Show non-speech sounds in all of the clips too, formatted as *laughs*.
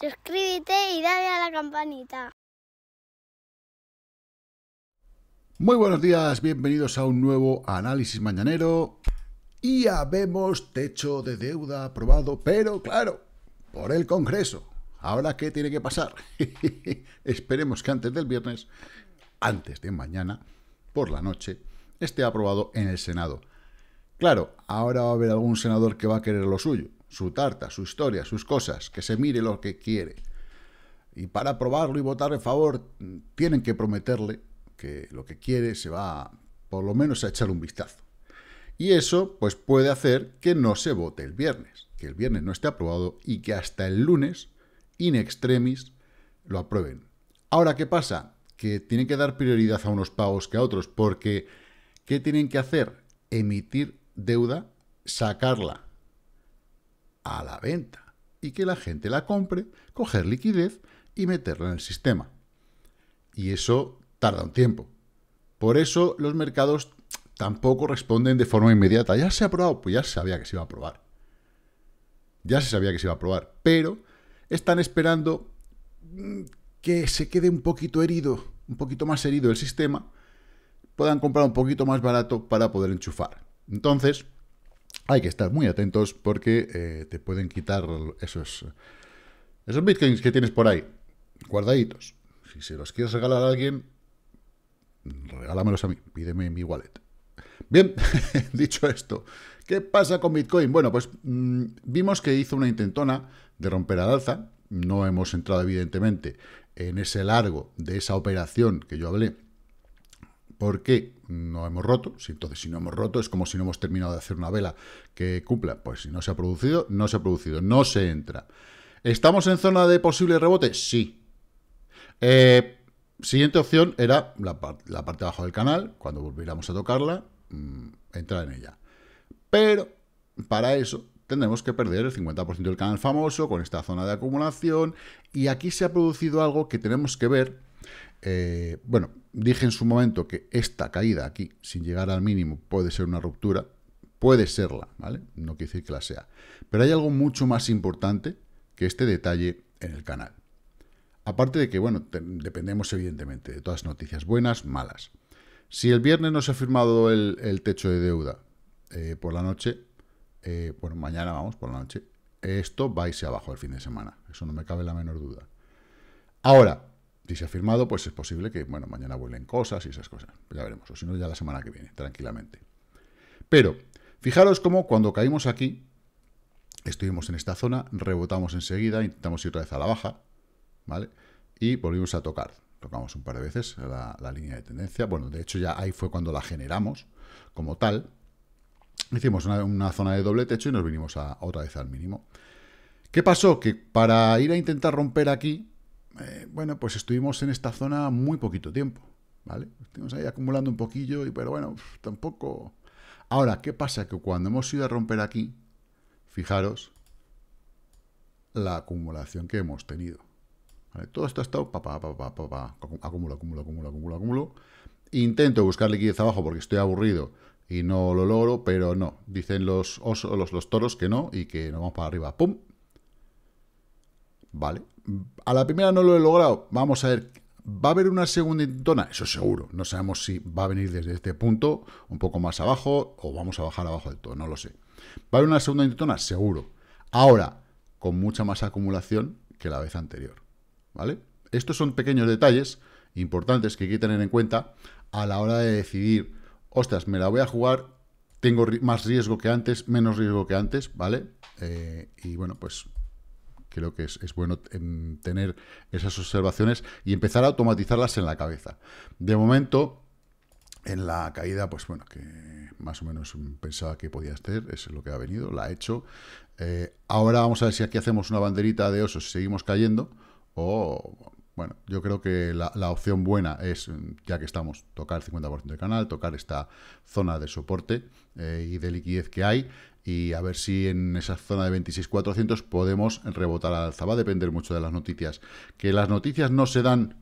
Suscríbete y dale a la campanita. Muy buenos días, bienvenidos a un nuevo análisis mañanero. Y habemos techo de deuda aprobado, pero claro, por el Congreso. Ahora, ¿qué tiene que pasar? *laughs* Esperemos que antes del viernes, antes de mañana, por la noche, esté aprobado en el Senado. Claro, ahora va a haber algún senador que va a querer lo suyo su tarta, su historia, sus cosas, que se mire lo que quiere. Y para aprobarlo y votar en favor, tienen que prometerle que lo que quiere se va, por lo menos, a echar un vistazo. Y eso, pues, puede hacer que no se vote el viernes, que el viernes no esté aprobado y que hasta el lunes, in extremis, lo aprueben. Ahora, ¿qué pasa? Que tienen que dar prioridad a unos pagos que a otros, porque ¿qué tienen que hacer? Emitir deuda, sacarla a la venta y que la gente la compre, coger liquidez y meterla en el sistema. Y eso tarda un tiempo. Por eso los mercados tampoco responden de forma inmediata. Ya se ha aprobado, pues ya se sabía que se iba a probar Ya se sabía que se iba a aprobar, pero están esperando mm, que se quede un poquito herido, un poquito más herido el sistema, puedan comprar un poquito más barato para poder enchufar. Entonces, hay que estar muy atentos porque eh, te pueden quitar esos, esos bitcoins que tienes por ahí, guardaditos. Si se los quieres regalar a alguien, regálamelos a mí, pídeme mi wallet. Bien, *laughs* dicho esto, ¿qué pasa con Bitcoin? Bueno, pues mm, vimos que hizo una intentona de romper al alza. No hemos entrado, evidentemente, en ese largo de esa operación que yo hablé. ¿Por qué? no hemos roto. Entonces, si no hemos roto, es como si no hemos terminado de hacer una vela que cumpla. Pues si no se ha producido, no se ha producido, no se entra. ¿Estamos en zona de posible rebote? Sí. Eh, siguiente opción era la, parte de abajo del canal, cuando volviéramos a tocarla, mm, entrar en ella. Pero para eso tendremos que perder el 50% del canal famoso con esta zona de acumulación y aquí se ha producido algo que tenemos que ver eh, bueno, dije en su momento que esta caída aquí, sin llegar al mínimo, puede ser una ruptura. Puede serla, ¿vale? No quiere decir que la sea. Pero hay algo mucho más importante que este detalle en el canal. Aparte de que, bueno, dependemos evidentemente de todas las noticias buenas, malas. Si el viernes no se ha firmado el, techo de deuda eh, por la noche, por eh, bueno, mañana vamos por la noche, esto va a irse abajo el fin de semana. Eso no me cabe la menor duda. Ahora, si se ha firmado, pues es posible que, bueno, mañana vuelen cosas y esas cosas. Pues ya veremos, o si no, ya la semana que viene, tranquilamente. Pero, fijaros cómo cuando caímos aquí, estuvimos en esta zona, rebotamos enseguida, intentamos ir otra vez a la baja, ¿vale? Y volvimos a tocar. Tocamos un par de veces la, línea de tendencia. Bueno, de hecho ya ahí fue cuando la generamos como tal. Hicimos una, zona de doble techo y nos vinimos a, otra vez al mínimo. ¿Qué pasó? Que para ir a intentar romper aquí, eh, bueno, pues estuvimos en esta zona muy poquito tiempo, ¿vale? Estuvimos ahí acumulando un poquillo, y, pero bueno, tampoco... Ahora, ¿qué pasa? Que cuando hemos ido a romper aquí, fijaros la acumulación que hemos tenido. Todo esto ha estado pa, pa, pa, pa, acumulo, acumulo, acumulo, acumulo, acumulo. Intento buscar liquidez abajo porque estoy aburrido y no lo logro, pero no. Dicen los, osos, los, los toros que no y que nos vamos para arriba. ¡Pum! Vale. A la primera no lo he logrado. Vamos a ver. ¿Va a haber una segunda intentona? Eso seguro. No sabemos si va a venir desde este punto, un poco más abajo, o vamos a bajar abajo del todo. No lo sé. ¿Va a haber una segunda intentona? Seguro. Ahora, con mucha más acumulación que la vez anterior. ¿Vale? Estos son pequeños detalles importantes que hay que tener en cuenta a la hora de decidir, ostras, me la voy a jugar, tengo más riesgo que antes, menos riesgo que antes, ¿vale? Eh, y bueno, pues creo que es, bueno em, tener esas observaciones y empezar a automatizarlas en la cabeza. De momento, en la caída, pues bueno, que más o menos pensaba que podía ser, eso es lo que ha venido, la ha hecho. Eh, ahora vamos a ver si aquí hacemos una banderita de osos, seguimos cayendo, o bueno, yo creo que la, opción buena es, mm, ya que estamos, tocar el 50% del canal, tocar esta zona de soporte eh, y de liquidez que hay y a ver si en esa zona de 26.400 podemos rebotar al alza. Va a depender mucho de las noticias. Que las noticias no se dan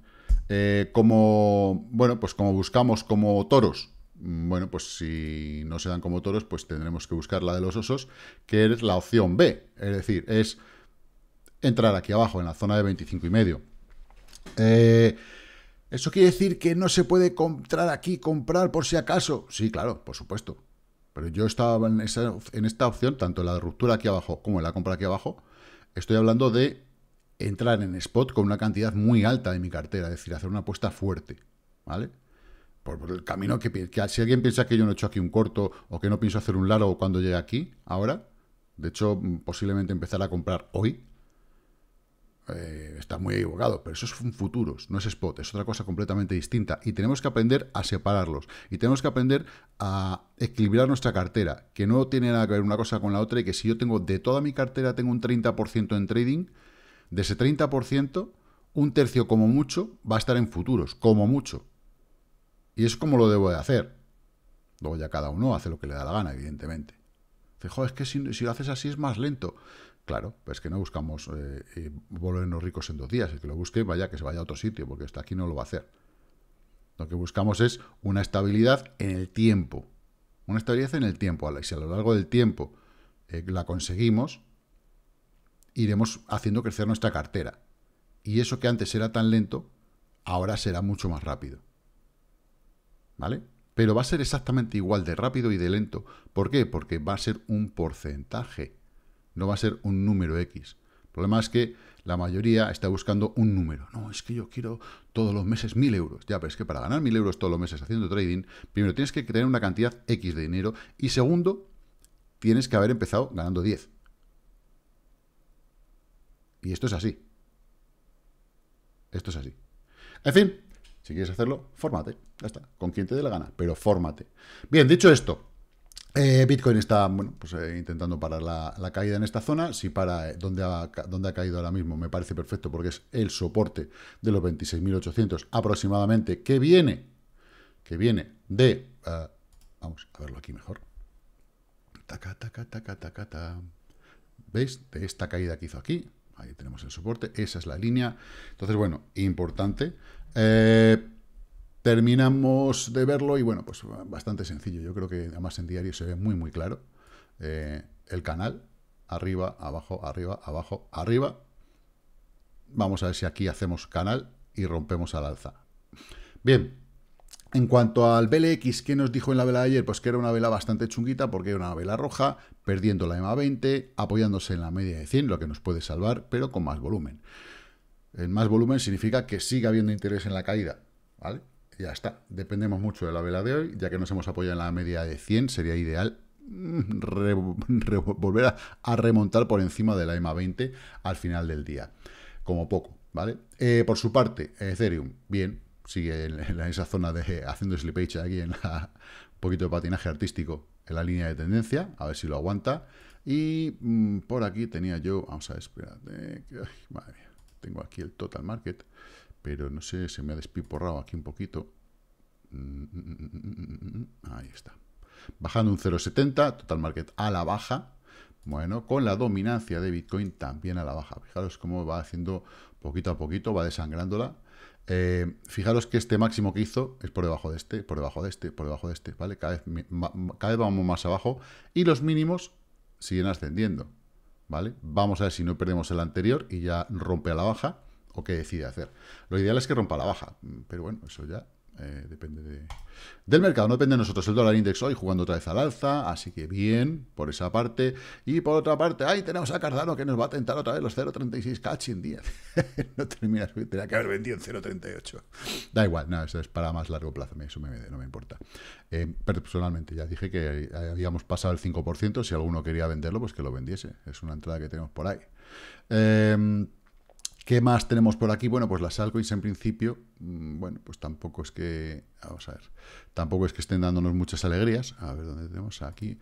eh, como, bueno, pues como buscamos como toros, mm, bueno, pues si no se dan como toros, pues tendremos que buscar la de los osos, que es la opción B. Es decir, es entrar aquí abajo en la zona de 25 y medio. Eh, ¿Eso quiere decir que no se puede comprar aquí, comprar por si acaso? Sí, claro, por supuesto. Pero yo estaba en, esta opción, tanto en la ruptura aquí abajo como en la compra aquí abajo, estoy hablando de entrar en spot con una cantidad muy alta de mi cartera, es decir, hacer una apuesta fuerte, ¿vale? Por, el camino que, que, si alguien piensa que yo no he hecho aquí un corto o que no pienso hacer un largo cuando llegue aquí, ahora, de hecho, posiblemente empezar a comprar hoy, eh, está muy equivocado, pero eso es un futuros, no es spot, es otra cosa completamente distinta. Y tenemos que aprender a separarlos. Y tenemos que aprender a equilibrar nuestra cartera, que no tiene nada que ver una cosa con la otra y que si yo tengo de toda mi cartera, tengo un 30% en trading, de ese 30%, un tercio como mucho va a estar en futuros, como mucho. Y es como lo debo de hacer. Luego ya cada uno hace lo que le da la gana, evidentemente. Dice, joder, es que si, si lo haces así es más lento. Claro, pues que no buscamos eh, eh, volvernos ricos en dos días. El que lo busque, vaya, que se vaya a otro sitio, porque hasta aquí no lo va a hacer. Lo que buscamos es una estabilidad en el tiempo. Una estabilidad en el tiempo. Y si a lo largo del tiempo eh, la conseguimos, iremos haciendo crecer nuestra cartera. Y eso que antes era tan lento, ahora será mucho más rápido. ¿Vale? Pero va a ser exactamente igual de rápido y de lento. ¿Por qué? Porque va a ser un porcentaje no va a ser un número X. El problema es que la mayoría está buscando un número. No, es que yo quiero todos los meses mil euros. Ya, pero es que para ganar mil euros todos los meses haciendo trading, primero tienes que tener una cantidad X de dinero y segundo, tienes que haber empezado ganando 10. Y esto es así. Esto es así. En fin, si quieres hacerlo, fórmate. Ya está, con quien te dé la gana, pero fórmate. Bien, dicho esto, eh, Bitcoin está pues, eh, intentando parar la, caída en esta zona. Si para eh, donde, ha, caído ahora mismo, me parece perfecto porque es el soporte de los 26.800 aproximadamente que viene, que viene de... vamos a verlo aquí mejor. ¿Veis? De esta caída que hizo aquí. Ahí tenemos el soporte. Esa es la línea. Entonces, bueno, importante terminamos de verlo y bueno, pues bastante sencillo. Yo creo que además en diario se ve muy, muy claro eh, el canal. Arriba, abajo, arriba, abajo, arriba. Vamos a ver si aquí hacemos canal y rompemos al alza. Bien, en cuanto al BLX, ¿qué nos dijo en la vela de ayer? Pues que era una vela bastante chunguita porque era una vela roja, perdiendo la EMA 20, apoyándose en la media de 100, lo que nos puede salvar, pero con más volumen. El más volumen significa que sigue habiendo interés en la caída, ¿vale? ya está. Dependemos mucho de la vela de hoy, ya que nos hemos apoyado en la media de 100, sería ideal mm, volver a, remontar por encima de la EMA 20 al final del día, como poco, ¿vale? Eh, por su parte, Ethereum, bien, sigue en, esa zona de haciendo slippage aquí en la poquito de patinaje artístico en la línea de tendencia, a ver si lo aguanta. Y mm, por aquí tenía yo, vamos a esperar madre mía, tengo aquí el total market. Pero no sé, se me ha despiporrado aquí un poquito. Ahí está. Bajando un 0,70, total market a la baja. Bueno, con la dominancia de Bitcoin también a la baja. Fijaros cómo va haciendo poquito a poquito, va desangrándola. Eh, fijaros que este máximo que hizo es por debajo de este, por debajo de este, por debajo de este, ¿vale? Cada vez, vamos más abajo y los mínimos siguen ascendiendo, ¿vale? Vamos a ver si no perdemos el anterior y ya rompe a la baja o qué decide hacer. Lo ideal es que rompa la baja, pero bueno, eso ya eh, depende del mercado, no depende de nosotros. El dólar index hoy jugando otra vez al alza, así que bien por esa parte. Y por otra parte, ahí tenemos a Cardano que nos va a tentar otra vez los 0.36 Catching 10. no termina, tenía que haber vendido en 0.38. Da igual, no, eso es para más largo plazo, eso me, no me importa. Eh, personalmente, ya dije que habíamos pasado el 5%, si alguno quería venderlo, pues que lo vendiese. Es una entrada que tenemos por ahí. Eh, ¿Qué más tenemos por aquí? Bueno, pues las altcoins en principio, mm, bueno, pues tampoco es que, vamos a ver, tampoco es que estén dándonos muchas alegrías. A ver, ¿dónde tenemos? Aquí.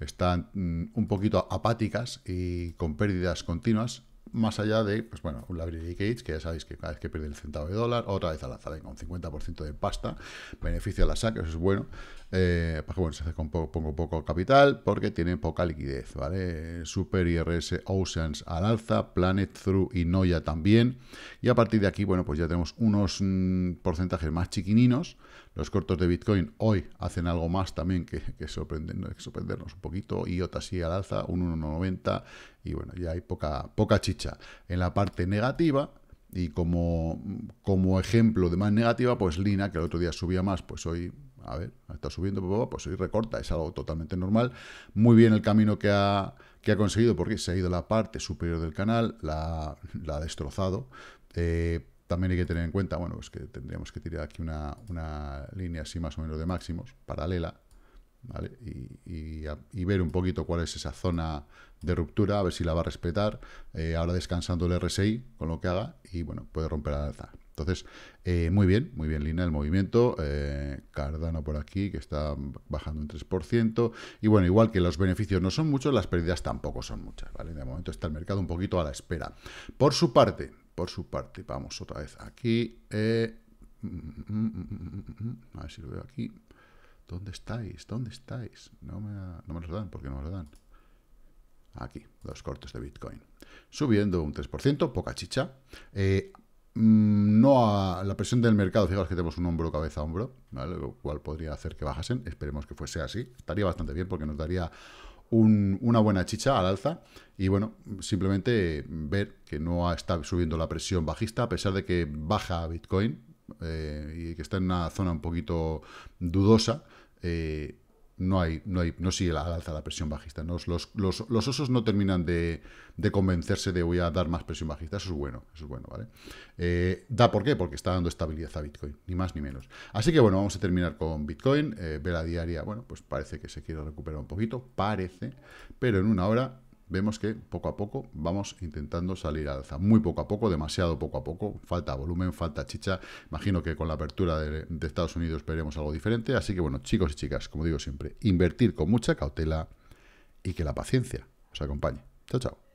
Están mm, un poquito apáticas y con pérdidas continuas más allá de, pues bueno, un Library Gates, que ya sabéis que cada vez que pierde el centavo de dólar, otra vez al alza, venga, un 50% de pasta, beneficio a la SAC, eso es bueno, eh, pues bueno, se hace con poco, poco capital porque tiene poca liquidez, ¿vale? Super IRS Oceans al alza, Planet Through y Noya también, y a partir de aquí, bueno, pues ya tenemos unos mm, porcentajes más chiquininos, los cortos de Bitcoin hoy hacen algo más también que, sorprendernos, un poquito. IOTA sigue al alza, 1,190 1,90 y bueno, ya hay poca, chicha. En la parte negativa, y como, ejemplo de más negativa, pues Lina, que el otro día subía más, pues hoy, a ver, está subiendo, pues hoy recorta, es algo totalmente normal. Muy bien el camino que ha, conseguido, porque se ha ido la parte superior del canal, la, ha destrozado. Eh, también hay que tener en cuenta, bueno, pues que tendríamos que tirar aquí una, línea así más o menos de máximos, paralela, ¿vale? Y, ver un poquito cuál es esa zona de ruptura, a ver si la va a respetar, eh, ahora descansando el RSI con lo que haga, y bueno, puede romper al alza. Entonces, eh, muy bien, muy bien línea el movimiento. Eh, Cardano por aquí, que está bajando un 3%. Y bueno, igual que los beneficios no son muchos, las pérdidas tampoco son muchas, ¿vale? De momento está el mercado un poquito a la espera. Por su parte, por su parte. Vamos otra vez aquí. a ver si lo veo aquí. ¿Dónde estáis? ¿Dónde estáis? No me, no dan. ¿Por qué no me lo dan? Aquí, los cortes de Bitcoin. Subiendo un 3%, poca chicha. Eh, mm, no a la presión del mercado, fijaos que tenemos un hombro, cabeza, a hombro, lo cual podría hacer que bajasen, esperemos que fuese así, estaría bastante bien porque nos daría una buena chicha al alza y bueno, simplemente ver que no está subiendo la presión bajista a pesar de que baja Bitcoin eh, y que está en una zona un poquito dudosa. Eh, no hay, no hay, no sigue la alza la presión bajista. Los, osos no terminan de, convencerse de voy a dar más presión bajista. Eso es bueno, eso es bueno, ¿vale? Eh, ¿Da por qué? Porque está dando estabilidad a Bitcoin, ni más ni menos. Así que bueno, vamos a terminar con Bitcoin. Eh, vela diaria, bueno, pues parece que se quiere recuperar un poquito, parece, pero en una hora vemos que poco a poco vamos intentando salir al alza. Muy poco a poco, demasiado poco a poco. Falta volumen, falta chicha. Imagino que con la apertura de, de Estados Unidos veremos algo diferente. Así que bueno, chicos y chicas, como digo siempre, invertir con mucha cautela y que la paciencia os acompañe. Chao, chao.